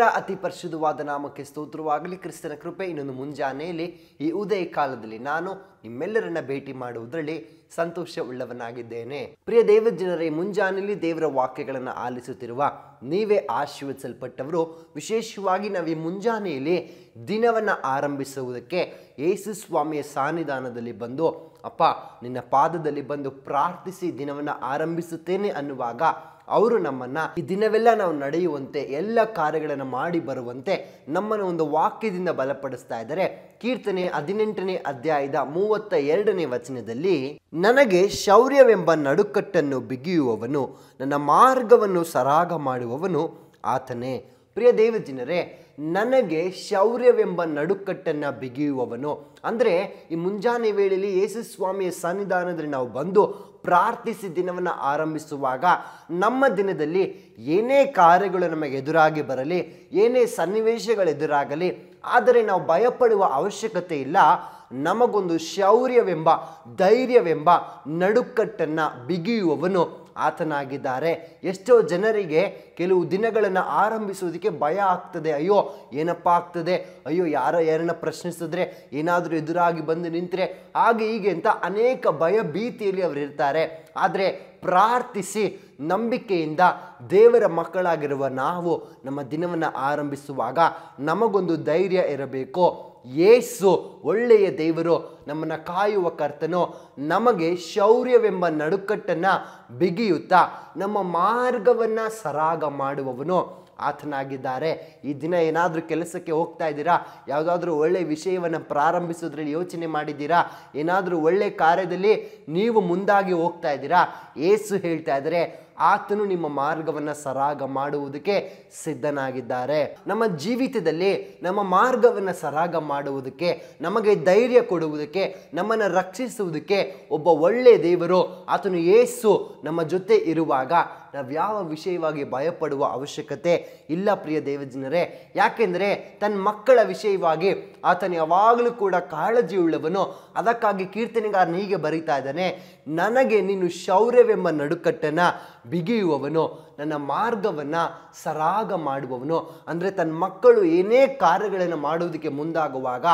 ದೇವರ ಅತಿ ಪರಿಶುದ್ಧವಾದ ನಾಮಕ್ಕೆ ಸ್ತೋತ್ರವಾಗಲಿ ಕ್ರಿಸ್ತನ ಕೃಪೆ ಇನ್ನೊಂದು ಮುಂಜಾನೆಯಲ್ಲಿ ಈ ಉದಯ ಕಾಲದಲ್ಲಿ ನಾನು ನಿಮ್ಮೆಲ್ಲರನ್ನ ಭೇಟಿ ಮಾಡುವುದರಲ್ಲಿ ಸಂತೋಷ ಉಳ್ಳವನಾಗಿದ್ದೇನೆ ಪ್ರಿಯ ದೇವ ಜನರೇ ಮುಂಜಾನೆಯಲ್ಲಿ ದೇವರ ವಾಕ್ಯಗಳನ್ನು ಆಲಿಸುತ್ತಿರುವ ನೀವೇ ಆಶೀರ್ವದಿಸಲ್ಪಟ್ಟವರು ವಿಶೇಷವಾಗಿ ನಾವು ಈ ಮುಂಜಾನೆಯಲ್ಲಿ ದಿನವನ್ನು ಆರಂಭಿಸುವುದಕ್ಕೆ ಯೇಸು ಸ್ವಾಮಿಯ ಸಾನ್ನಿಧಾನದಲ್ಲಿ ಬಂದು ಅಪ್ಪ ನಿನ್ನ ಪಾದದಲ್ಲಿ ಬಂದು ಪ್ರಾರ್ಥಿಸಿ ದಿನವನ್ನು ಆರಂಭಿಸುತ್ತೇನೆ ಅನ್ನುವಾಗ ಅವರು ನಮ್ಮನ್ನು ಈ ದಿನವೆಲ್ಲ ನಾವು ನಡೆಯುವಂತೆ ಎಲ್ಲ ಕಾರ್ಯಗಳನ್ನು ಮಾಡಿ ಬರುವಂತೆ ನಮ್ಮನ್ನು ಒಂದು ವಾಕ್ಯದಿಂದ ಬಲಪಡಿಸ್ತಾ ಇದ್ದಾರೆ ಕೀರ್ತನೆ ಹದಿನೆಂಟನೇ ಅಧ್ಯಾಯದ ಮೂವತ್ತ ಎರಡನೇ ವಚನದಲ್ಲಿ ನನಗೆ ಶೌರ್ಯವೆಂಬ ನಡುಕಟ್ಟನ್ನು ಬಿಗಿಯುವವನು ನನ್ನ ಮಾರ್ಗವನ್ನು ಸರಾಗ ಮಾಡುವವನು ಆತನೇ ಪ್ರಿಯ ದೇವಜನರೇ ನನಗೆ ಶೌರ್ಯವೆಂಬ ನಡುಕಟ್ಟನ್ನು ಬಿಗಿಯುವವನು ಅಂದರೆ ಈ ಮುಂಜಾನೆ ವೇಳೆಯಲ್ಲಿ ಯೇಸು ಸ್ವಾಮಿಯ ಸನ್ನಿಧಾನದಲ್ಲಿ ನಾವು ಬಂದು ಪ್ರಾರ್ಥಿಸಿ ದಿನವನ್ನು ಆರಂಭಿಸುವಾಗ ನಮ್ಮ ದಿನದಲ್ಲಿ ಏನೇ ಕಾರ್ಯಗಳು ನಮಗೆ ಎದುರಾಗಿ ಬರಲಿ ಏನೇ ಸನ್ನಿವೇಶಗಳು ಎದುರಾಗಲಿ ಆದರೆ ನಾವು ಭಯಪಡುವ ಅವಶ್ಯಕತೆ ಇಲ್ಲ ನಮಗೊಂದು ಶೌರ್ಯವೆಂಬ ಧೈರ್ಯವೆಂಬ ನಡುಕಟ್ಟನ್ನು ಬಿಗಿಯುವವನು ಆತನಾಗಿದ್ದಾರೆ ಎಷ್ಟೋ ಜನರಿಗೆ ಕೆಲವು ದಿನಗಳನ್ನು ಆರಂಭಿಸೋದಕ್ಕೆ ಭಯ ಆಗ್ತದೆ ಅಯ್ಯೋ ಏನಪ್ಪ ಆಗ್ತದೆ ಅಯ್ಯೋ ಯಾರೋ ಯಾರನ್ನ ಪ್ರಶ್ನಿಸಿದ್ರೆ ಏನಾದರೂ ಎದುರಾಗಿ ಬಂದು ನಿಂತರೆ ಹಾಗೆ ಹೀಗೆ ಅಂತ ಅನೇಕ ಭಯ ಭೀತಿಯಲ್ಲಿ ಅವರು ಇರ್ತಾರೆ ಆದರೆ ಪ್ರಾರ್ಥಿಸಿ ನಂಬಿಕೆಯಿಂದ ದೇವರ ಮಕ್ಕಳಾಗಿರುವ ನಾವು ನಮ್ಮ ದಿನವನ್ನು ಆರಂಭಿಸುವಾಗ ನಮಗೊಂದು ಧೈರ್ಯ ಇರಬೇಕು ಏಸು ಒಳ್ಳೆಯ ದೇವರು ನಮ್ಮನ್ನು ಕಾಯುವ ಕರ್ತನು ನಮಗೆ ಶೌರ್ಯವೆಂಬ ನಡುಕಟ್ಟನ್ನು ಬಿಗಿಯುತ್ತಾ ನಮ್ಮ ಮಾರ್ಗವನ್ನು ಸರಾಗ ಮಾಡುವವನು ಆತನಾಗಿದ್ದಾರೆ ಈ ದಿನ ಏನಾದರೂ ಕೆಲಸಕ್ಕೆ ಹೋಗ್ತಾ ಇದ್ದೀರಾ ಯಾವುದಾದ್ರೂ ಒಳ್ಳೆಯ ವಿಷಯವನ್ನು ಪ್ರಾರಂಭಿಸೋದ್ರಲ್ಲಿ ಯೋಚನೆ ಮಾಡಿದ್ದೀರಾ ಏನಾದರೂ ಒಳ್ಳೆಯ ಕಾರ್ಯದಲ್ಲಿ ನೀವು ಮುಂದಾಗಿ ಹೋಗ್ತಾ ಇದ್ದೀರಾ ಏಸು ಹೇಳ್ತಾ ಇದ್ದರೆ ಆತನು ನಿಮ್ಮ ಮಾರ್ಗವನ್ನು ಸರಾಗ ಮಾಡುವುದಕ್ಕೆ ಸಿದ್ಧನಾಗಿದ್ದಾರೆ ನಮ್ಮ ಜೀವಿತದಲ್ಲಿ ನಮ್ಮ ಮಾರ್ಗವನ್ನು ಸರಾಗ ಮಾಡುವುದಕ್ಕೆ ನಮಗೆ ಧೈರ್ಯ ಕೊಡುವುದಕ್ಕೆ ನಮ್ಮನ್ನು ರಕ್ಷಿಸುವುದಕ್ಕೆ ಒಬ್ಬ ಒಳ್ಳೆಯ ದೇವರು ಆತನು ಏಸು ನಮ್ಮ ಜೊತೆ ಇರುವಾಗ ನಾವು ಯಾವ ವಿಷಯವಾಗಿ ಭಯಪಡುವ ಅವಶ್ಯಕತೆ ಇಲ್ಲ ಪ್ರಿಯ ದೇವಜನರೇ ಯಾಕೆಂದರೆ ತನ್ನ ಮಕ್ಕಳ ವಿಷಯವಾಗಿ ಆತನು ಯಾವಾಗಲೂ ಕೂಡ ಉಳ್ಳವನು ಅದಕ್ಕಾಗಿ ಕೀರ್ತನೆಗಾರನ ಹೀಗೆ ಬರೀತಾ ಇದ್ದಾನೆ ನನಗೆ ನೀನು ಶೌರ್ಯವೆಂಬ ನಡುಕಟ್ಟನ್ನು ಬಿಗಿಯುವವನು ನನ್ನ ಮಾರ್ಗವನ್ನು ಸರಾಗ ಮಾಡುವವನು ಅಂದರೆ ತನ್ನ ಮಕ್ಕಳು ಏನೇ ಕಾರ್ಯಗಳನ್ನು ಮಾಡುವುದಕ್ಕೆ ಮುಂದಾಗುವಾಗ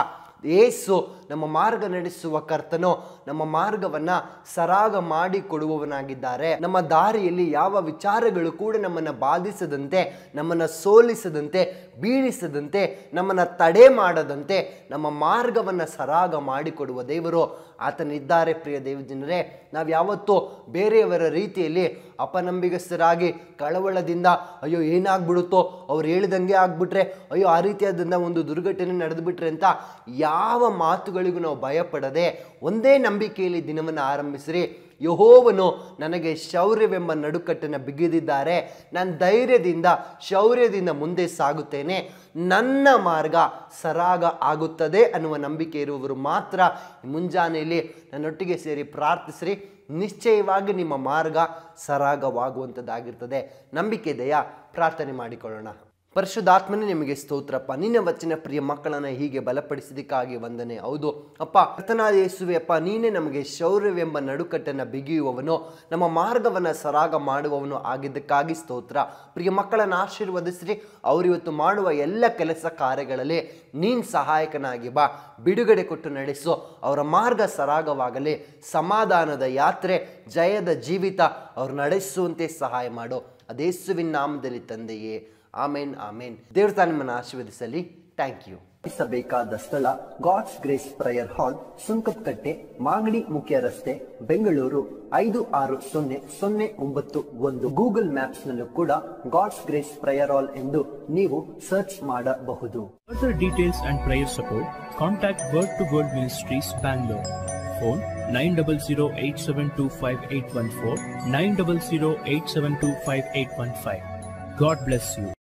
ಏಸು ನಮ್ಮ ಮಾರ್ಗ ನಡೆಸುವ ಕರ್ತನು ನಮ್ಮ ಮಾರ್ಗವನ್ನ ಸರಾಗ ಮಾಡಿಕೊಡುವವನಾಗಿದ್ದಾರೆ ನಮ್ಮ ದಾರಿಯಲ್ಲಿ ಯಾವ ವಿಚಾರಗಳು ಕೂಡ ನಮ್ಮನ್ನ ಬಾಧಿಸದಂತೆ ನಮ್ಮನ್ನ ಸೋಲಿಸದಂತೆ ಬೀಳಿಸದಂತೆ ನಮ್ಮನ್ನ ತಡೆ ಮಾಡದಂತೆ ನಮ್ಮ ಮಾರ್ಗವನ್ನ ಸರಾಗ ಮಾಡಿಕೊಡುವ ದೇವರು ಆತನಿದ್ದಾರೆ ಪ್ರಿಯ ಜನರೇ ನಾವು ಯಾವತ್ತೂ ಬೇರೆಯವರ ರೀತಿಯಲ್ಲಿ ಅಪನಂಬಿಗಸ್ಥರಾಗಿ ಕಳವಳದಿಂದ ಅಯ್ಯೋ ಏನಾಗ್ಬಿಡುತ್ತೋ ಅವ್ರು ಹೇಳಿದಂಗೆ ಆಗ್ಬಿಟ್ರೆ ಅಯ್ಯೋ ಆ ರೀತಿಯಾದಂಥ ಒಂದು ದುರ್ಘಟನೆ ನಡೆದುಬಿಟ್ರೆ ಅಂತ ಯಾವ ಮಾತು ಮಾತುಗಳಿಗೂ ನಾವು ಭಯಪಡದೆ ಒಂದೇ ನಂಬಿಕೆಯಲ್ಲಿ ದಿನವನ್ನು ಆರಂಭಿಸಿರಿ ಯಹೋವನು ನನಗೆ ಶೌರ್ಯವೆಂಬ ನಡುಕಟ್ಟನ್ನು ಬಿಗಿದಿದ್ದಾರೆ ನಾನು ಧೈರ್ಯದಿಂದ ಶೌರ್ಯದಿಂದ ಮುಂದೆ ಸಾಗುತ್ತೇನೆ ನನ್ನ ಮಾರ್ಗ ಸರಾಗ ಆಗುತ್ತದೆ ಅನ್ನುವ ನಂಬಿಕೆ ಇರುವವರು ಮಾತ್ರ ಮುಂಜಾನೆಯಲ್ಲಿ ನನ್ನೊಟ್ಟಿಗೆ ಸೇರಿ ಪ್ರಾರ್ಥಿಸಿರಿ ನಿಶ್ಚಯವಾಗಿ ನಿಮ್ಮ ಮಾರ್ಗ ಸರಾಗವಾಗುವಂಥದ್ದಾಗಿರ್ತದೆ ನಂಬಿಕೆ ಇದೆಯಾ ಪ್ರಾರ್ಥನೆ ಮಾಡಿಕೊಳ್ಳೋಣ ಪರಿಶುದ್ಧಾತ್ಮನೇ ನಿಮಗೆ ಸ್ತೋತ್ರಪ್ಪ ನಿನ್ನ ವಚನ ಪ್ರಿಯ ಮಕ್ಕಳನ್ನು ಹೀಗೆ ಬಲಪಡಿಸಿದಕ್ಕಾಗಿ ವಂದನೆ ಹೌದು ಅಪ್ಪ ಕರ್ತನಾದ ಯೇಸುವೆ ಅಪ್ಪ ನೀನೇ ನಮಗೆ ಶೌರ್ಯವೆಂಬ ನಡುಕಟ್ಟನ್ನು ಬಿಗಿಯುವವನು ನಮ್ಮ ಮಾರ್ಗವನ್ನು ಸರಾಗ ಮಾಡುವವನು ಆಗಿದ್ದಕ್ಕಾಗಿ ಸ್ತೋತ್ರ ಪ್ರಿಯ ಮಕ್ಕಳನ್ನು ಆಶೀರ್ವದಿಸ್ರಿ ಅವರಿವತ್ತು ಮಾಡುವ ಎಲ್ಲ ಕೆಲಸ ಕಾರ್ಯಗಳಲ್ಲಿ ನೀನು ಸಹಾಯಕನಾಗಿ ಬಾ ಬಿಡುಗಡೆ ಕೊಟ್ಟು ನಡೆಸು ಅವರ ಮಾರ್ಗ ಸರಾಗವಾಗಲಿ ಸಮಾಧಾನದ ಯಾತ್ರೆ ಜಯದ ಜೀವಿತ ಅವ್ರು ನಡೆಸುವಂತೆ ಸಹಾಯ ಮಾಡು ಅದೇಸುವಿನ ನಾಮದಲ್ಲಿ ತಂದೆಯೇ ಆಮೇನ್ ಆಮೇನ್ ದೇವ್ರ ನಿಮ್ಮನ್ನು ಆಶೀರ್ವದಿಸಲಿ ಥ್ಯಾಂಕ್ ಯು ಬೇಕಾದ ಸ್ಥಳ God's grace prayer hall Sunkadakatte Magadi ಮುಖ್ಯ ರಸ್ತೆ ಬೆಂಗಳೂರು ಐದು ಆರು ಸೊನ್ನೆ ಸೊನ್ನೆ ಒಂಬತ್ತು ಒಂದು ಗೂಗಲ್ ಮ್ಯಾಪ್ಸ್ ನಲ್ಲೂ ಕೂಡ ಗಾಡ್ಸ್ ಗ್ರೇಸ್ ಪ್ರೇಯರ್ ಹಾಲ್ ಎಂದು ನೀವು ಸರ್ಚ್ ಮಾಡಬಹುದು further details and prayer support contact word to word ministries Bangalore phone nine double zero eight seven two five eight one four nine double zero eight seven two five eight one five God bless you